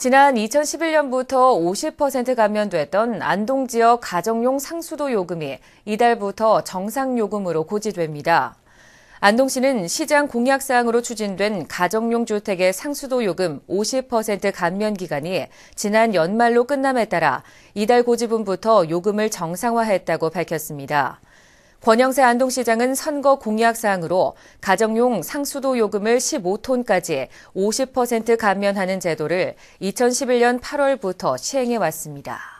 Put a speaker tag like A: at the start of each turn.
A: 지난 2011년부터 50% 감면됐던 안동 지역 가정용 상수도 요금이 이달부터 정상 요금으로 고지됩니다. 안동시는 시장 공약사항으로 추진된 가정용 주택의 상수도 요금 50% 감면 기간이 지난 연말로 끝남에 따라 이달 고지분부터 요금을 정상화했다고 밝혔습니다. 권영세 안동시장은 선거 공약사항으로 가정용 상수도 요금을 15톤까지 50% 감면하는 제도를 2011년 8월부터 시행해 왔습니다.